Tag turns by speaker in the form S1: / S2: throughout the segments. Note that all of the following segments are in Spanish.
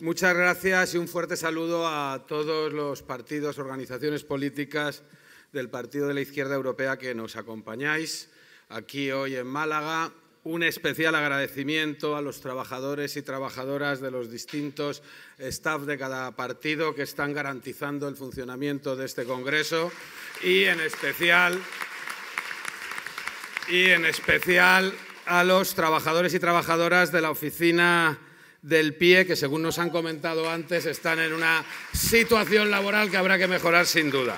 S1: Muchas gracias y un fuerte saludo a todos los partidos, organizaciones políticas del Partido de la Izquierda Europea que nos acompañáis aquí hoy en Málaga. Un especial agradecimiento a los trabajadores y trabajadoras de los distintos staff de cada partido que están garantizando el funcionamiento de este Congreso y en especial, y en especial a los trabajadores y trabajadoras de la oficina del pie que, según nos han comentado antes, están en una situación laboral que habrá que mejorar sin duda.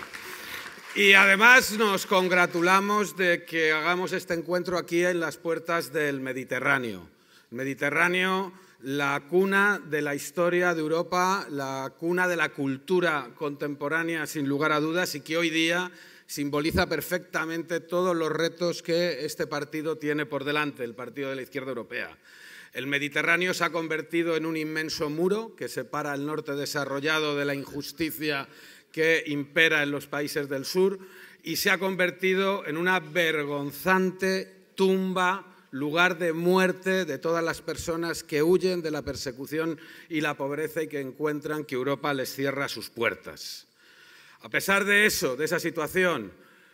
S1: Y además nos congratulamos de que hagamos este encuentro aquí en las puertas del Mediterráneo. Mediterráneo, la cuna de la historia de Europa, la cuna de la cultura contemporánea, sin lugar a dudas, y que hoy día simboliza perfectamente todos los retos que este partido tiene por delante, el Partido de la Izquierda Europea. El Mediterráneo se ha convertido en un inmenso muro que separa el norte desarrollado de la injusticia que impera en los países del sur y se ha convertido en una vergonzante tumba lugar de muerte de todas las personas que huyen de la persecución y la pobreza y que encuentran que Europa les cierra sus puertas. A pesar de eso, de esa situación,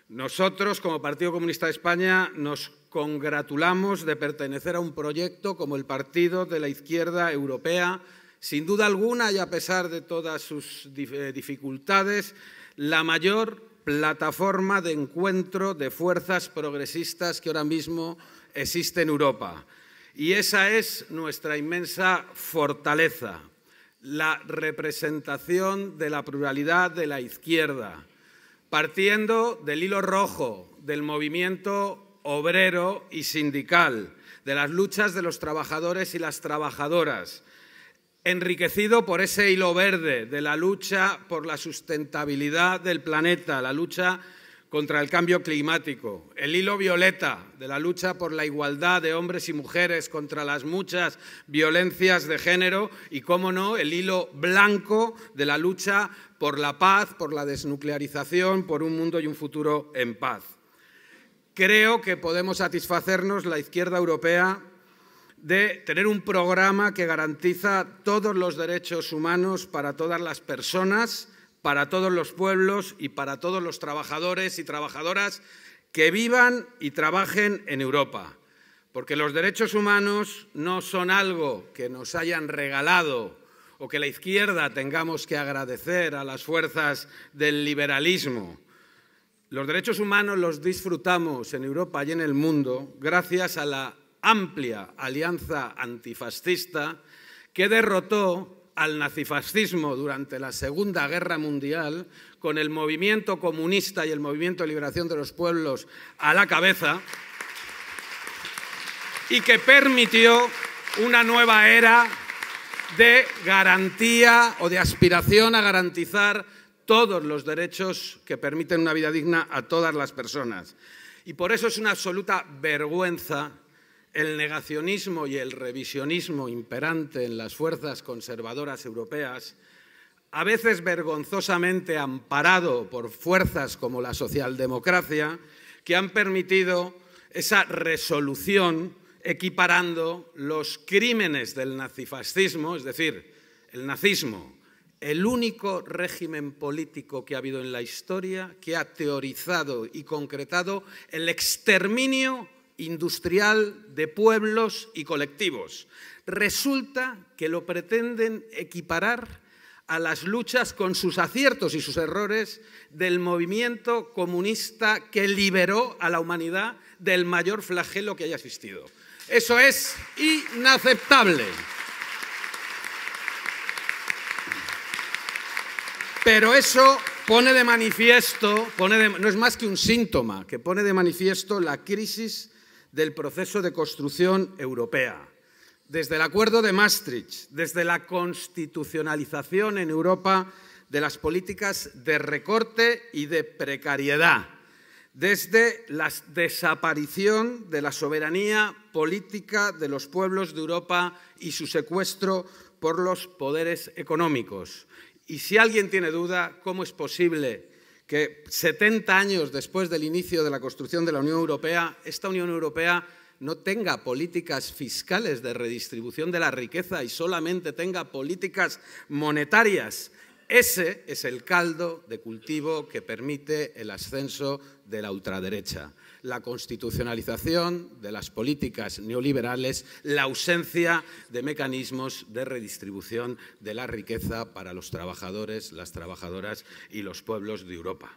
S1: nosotros, como Partido Comunista de España, nos congratulamos de pertenecer a un proyecto como el Partido de la Izquierda Europea. Sin duda alguna, y a pesar de todas sus eh, dificultades, la mayor plataforma de encuentro de fuerzas progresistas que ahora mismo existe en Europa. Y esa es nuestra inmensa fortaleza, la representación de la pluralidad de la izquierda, partiendo del hilo rojo del movimiento obrero y sindical, de las luchas de los trabajadores y las trabajadoras, enriquecido por ese hilo verde de la lucha por la sustentabilidad del planeta, la lucha contra el cambio climático, el hilo violeta de la lucha por la igualdad de hombres y mujeres contra las muchas violencias de género y, cómo no, el hilo blanco de la lucha por la paz, por la desnuclearización, por un mundo y un futuro en paz. Creo que podemos satisfacernos la izquierda europea de tener un programa que garantiza todos los derechos humanos para todas las personas, para todos los pueblos y para todos los trabajadores y trabajadoras que vivan y trabajen en Europa. Porque los derechos humanos no son algo que nos hayan regalado o que la izquierda tengamos que agradecer a las fuerzas del liberalismo. Los derechos humanos los disfrutamos en Europa y en el mundo gracias a la amplia alianza antifascista que derrotó al nazifascismo durante la Segunda Guerra Mundial, con el movimiento comunista y el movimiento de liberación de los pueblos a la cabeza, y que permitió una nueva era de garantía o de aspiración a garantizar todos los derechos que permiten una vida digna a todas las personas. Y por eso es una absoluta vergüenza el negacionismo y el revisionismo imperante en las fuerzas conservadoras europeas, a veces vergonzosamente amparado por fuerzas como la socialdemocracia, que han permitido esa resolución equiparando los crímenes del nazifascismo, es decir, el nazismo, el único régimen político que ha habido en la historia que ha teorizado y concretado el exterminio industrial de pueblos y colectivos. Resulta que lo pretenden equiparar a las luchas con sus aciertos y sus errores del movimiento comunista que liberó a la humanidad del mayor flagelo que haya existido. Eso es inaceptable. Pero eso pone de manifiesto, no es más que un síntoma, que pone de manifiesto la crisis del proceso de construcción europea. Desde el Acuerdo de Maastricht, desde la constitucionalización en Europa de las políticas de recorte y de precariedad, desde la desaparición de la soberanía política de los pueblos de Europa y su secuestro por los poderes económicos. Y si alguien tiene duda, ¿cómo es posible que 70 años después del inicio de la construcción de la Unión Europea, esta Unión Europea no tenga políticas fiscales de redistribución de la riqueza y solamente tenga políticas monetarias ese es el caldo de cultivo que permite el ascenso de la ultraderecha, la constitucionalización de las políticas neoliberales, la ausencia de mecanismos de redistribución de la riqueza para los trabajadores, las trabajadoras y los pueblos de Europa.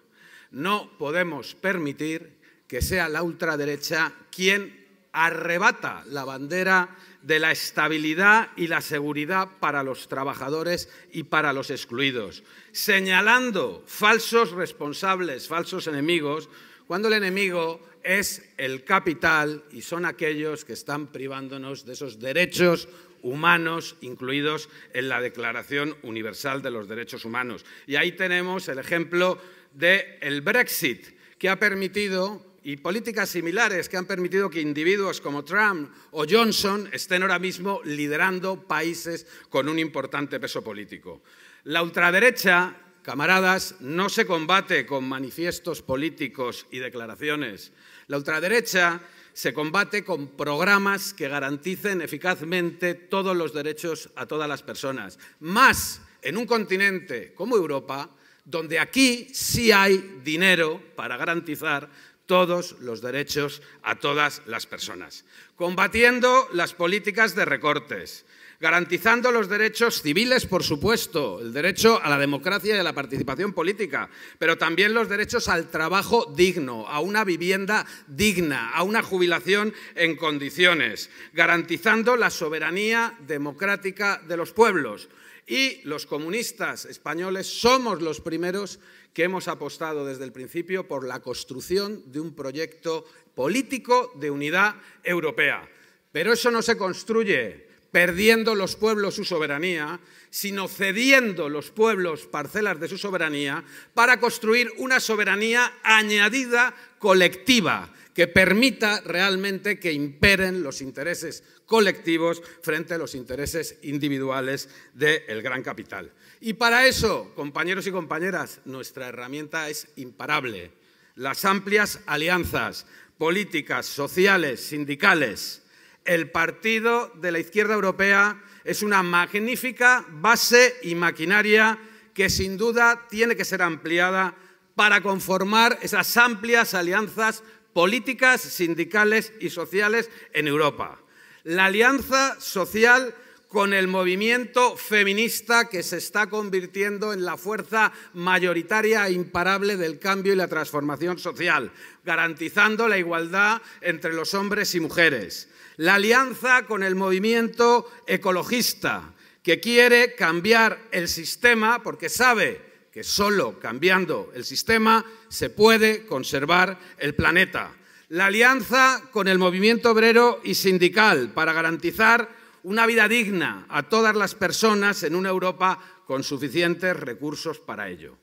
S1: No podemos permitir que sea la ultraderecha quien arrebata la bandera de la estabilidad y la seguridad para los trabajadores y para los excluidos, señalando falsos responsables, falsos enemigos, cuando el enemigo es el capital y son aquellos que están privándonos de esos derechos humanos incluidos en la Declaración Universal de los Derechos Humanos. Y ahí tenemos el ejemplo del Brexit, que ha permitido y políticas similares que han permitido que individuos como Trump o Johnson estén ahora mismo liderando países con un importante peso político. La ultraderecha, camaradas, no se combate con manifiestos políticos y declaraciones. La ultraderecha se combate con programas que garanticen eficazmente todos los derechos a todas las personas, más en un continente como Europa, donde aquí sí hay dinero para garantizar todos los derechos a todas las personas, combatiendo las políticas de recortes, garantizando los derechos civiles, por supuesto, el derecho a la democracia y a la participación política, pero también los derechos al trabajo digno, a una vivienda digna, a una jubilación en condiciones, garantizando la soberanía democrática de los pueblos. Y los comunistas españoles somos los primeros que hemos apostado desde el principio por la construcción de un proyecto político de unidad europea. Pero eso no se construye perdiendo los pueblos su soberanía, sino cediendo los pueblos parcelas de su soberanía para construir una soberanía añadida colectiva que permita realmente que imperen los intereses colectivos frente a los intereses individuales del gran capital. Y para eso, compañeros y compañeras, nuestra herramienta es imparable. Las amplias alianzas políticas, sociales, sindicales, el Partido de la Izquierda Europea es una magnífica base y maquinaria que sin duda tiene que ser ampliada para conformar esas amplias alianzas políticas, sindicales y sociales en Europa. La alianza social con el movimiento feminista que se está convirtiendo en la fuerza mayoritaria e imparable del cambio y la transformación social, garantizando la igualdad entre los hombres y mujeres. La alianza con el movimiento ecologista, que quiere cambiar el sistema porque sabe que solo cambiando el sistema se puede conservar el planeta. La alianza con el movimiento obrero y sindical para garantizar una vida digna a todas las personas en una Europa con suficientes recursos para ello.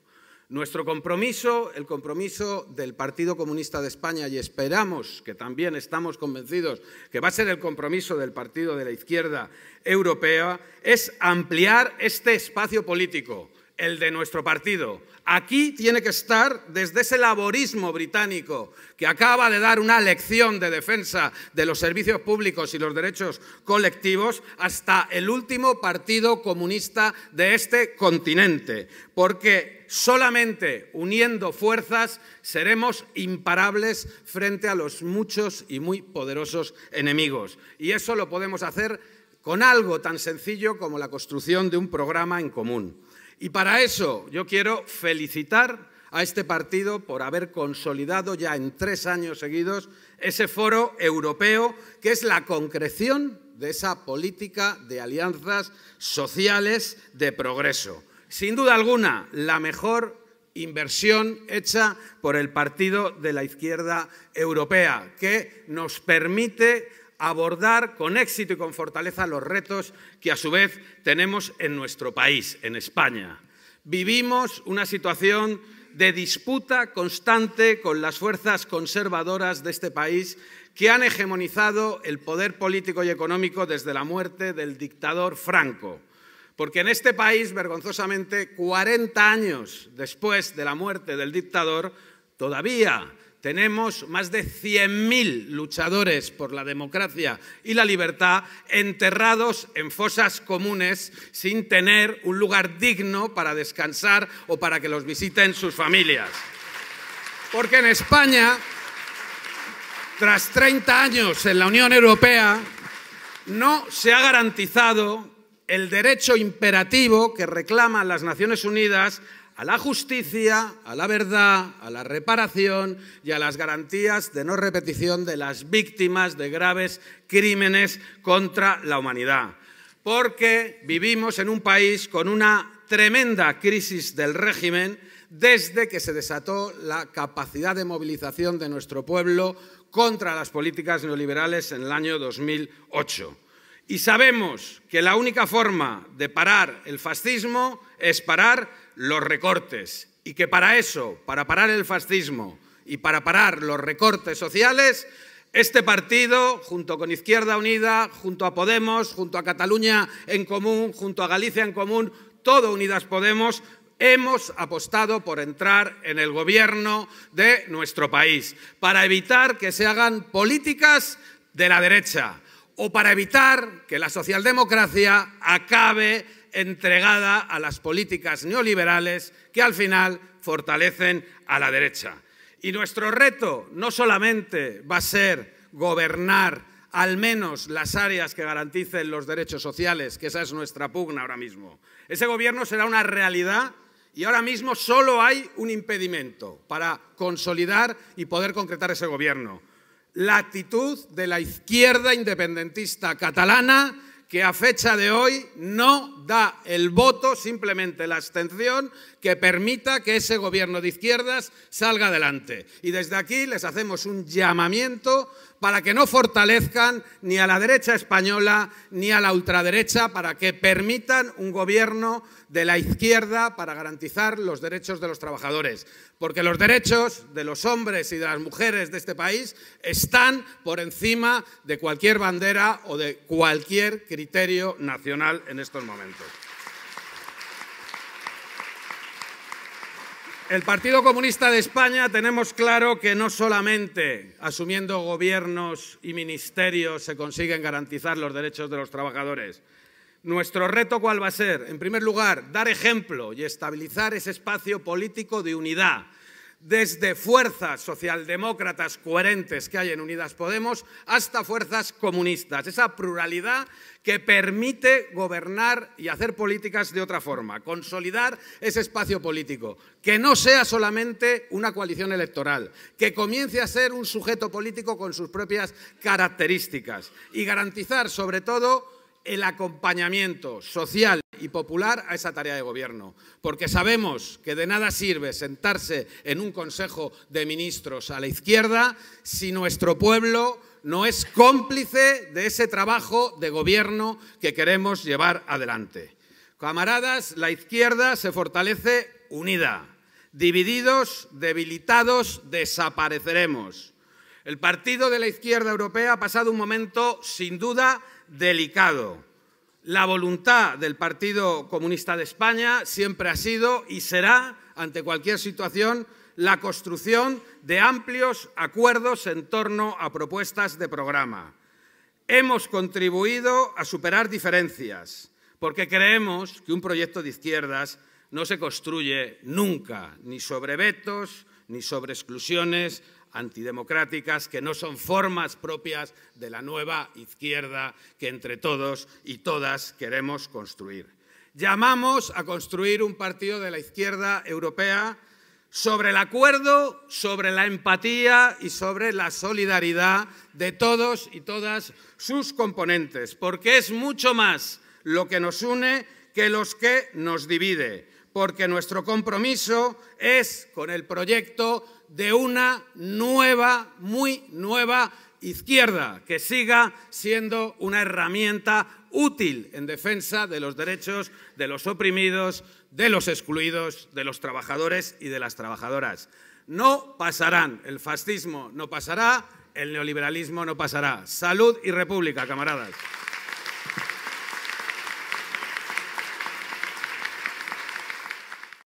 S1: Nuestro compromiso, el compromiso del Partido Comunista de España, y esperamos que también estamos convencidos que va a ser el compromiso del Partido de la Izquierda Europea, es ampliar este espacio político, el de nuestro partido. Aquí tiene que estar desde ese laborismo británico que acaba de dar una lección de defensa de los servicios públicos y los derechos colectivos hasta el último partido comunista de este continente, porque solamente uniendo fuerzas seremos imparables frente a los muchos y muy poderosos enemigos. Y eso lo podemos hacer con algo tan sencillo como la construcción de un programa en común. Y para eso yo quiero felicitar a este partido por haber consolidado ya en tres años seguidos ese foro europeo que es la concreción de esa política de alianzas sociales de progreso. Sin duda alguna, la mejor inversión hecha por el Partido de la Izquierda Europea, que nos permite abordar con éxito y con fortaleza los retos que a su vez tenemos en nuestro país, en España. Vivimos una situación de disputa constante con las fuerzas conservadoras de este país que han hegemonizado el poder político y económico desde la muerte del dictador Franco. Porque en este país, vergonzosamente, 40 años después de la muerte del dictador, todavía tenemos más de 100.000 luchadores por la democracia y la libertad enterrados en fosas comunes sin tener un lugar digno para descansar o para que los visiten sus familias. Porque en España, tras 30 años en la Unión Europea, no se ha garantizado el derecho imperativo que reclaman las Naciones Unidas a la justicia, a la verdad, a la reparación y a las garantías de no repetición de las víctimas de graves crímenes contra la humanidad. Porque vivimos en un país con una tremenda crisis del régimen desde que se desató la capacidad de movilización de nuestro pueblo contra las políticas neoliberales en el año 2008. Y sabemos que la única forma de parar el fascismo es parar los recortes y que para eso, para parar el fascismo y para parar los recortes sociales, este partido, junto con Izquierda Unida, junto a Podemos, junto a Cataluña en común, junto a Galicia en común, todo Unidas Podemos, hemos apostado por entrar en el gobierno de nuestro país, para evitar que se hagan políticas de la derecha o para evitar que la socialdemocracia acabe entregada a las políticas neoliberales que al final fortalecen a la derecha. Y nuestro reto no solamente va a ser gobernar al menos las áreas que garanticen los derechos sociales, que esa es nuestra pugna ahora mismo. Ese gobierno será una realidad y ahora mismo solo hay un impedimento para consolidar y poder concretar ese gobierno. La actitud de la izquierda independentista catalana que a fecha de hoy no da el voto, simplemente la abstención, que permita que ese gobierno de izquierdas salga adelante. Y desde aquí les hacemos un llamamiento para que no fortalezcan ni a la derecha española ni a la ultraderecha, para que permitan un gobierno de la izquierda para garantizar los derechos de los trabajadores. Porque los derechos de los hombres y de las mujeres de este país están por encima de cualquier bandera o de cualquier criterio nacional en estos momentos. El Partido Comunista de España tenemos claro que no solamente asumiendo gobiernos y ministerios se consiguen garantizar los derechos de los trabajadores. Nuestro reto cuál va a ser? En primer lugar, dar ejemplo y estabilizar ese espacio político de unidad desde fuerzas socialdemócratas coherentes que hay en Unidas Podemos hasta fuerzas comunistas. Esa pluralidad que permite gobernar y hacer políticas de otra forma, consolidar ese espacio político, que no sea solamente una coalición electoral, que comience a ser un sujeto político con sus propias características y garantizar sobre todo el acompañamiento social y popular a esa tarea de gobierno. Porque sabemos que de nada sirve sentarse en un Consejo de Ministros a la izquierda si nuestro pueblo no es cómplice de ese trabajo de gobierno que queremos llevar adelante. Camaradas, la izquierda se fortalece unida. Divididos, debilitados, desapareceremos. El partido de la izquierda europea ha pasado un momento sin duda delicado la voluntad del Partido Comunista de España siempre ha sido y será, ante cualquier situación, la construcción de amplios acuerdos en torno a propuestas de programa. Hemos contribuido a superar diferencias, porque creemos que un proyecto de izquierdas no se construye nunca, ni sobre vetos, ni sobre exclusiones, antidemocráticas que no son formas propias de la nueva izquierda que entre todos y todas queremos construir. Llamamos a construir un partido de la izquierda europea sobre el acuerdo, sobre la empatía y sobre la solidaridad de todos y todas sus componentes, porque es mucho más lo que nos une que los que nos divide porque nuestro compromiso es con el proyecto de una nueva, muy nueva izquierda, que siga siendo una herramienta útil en defensa de los derechos de los oprimidos, de los excluidos, de los trabajadores y de las trabajadoras. No pasarán, el fascismo no pasará, el neoliberalismo no pasará. Salud y república, camaradas.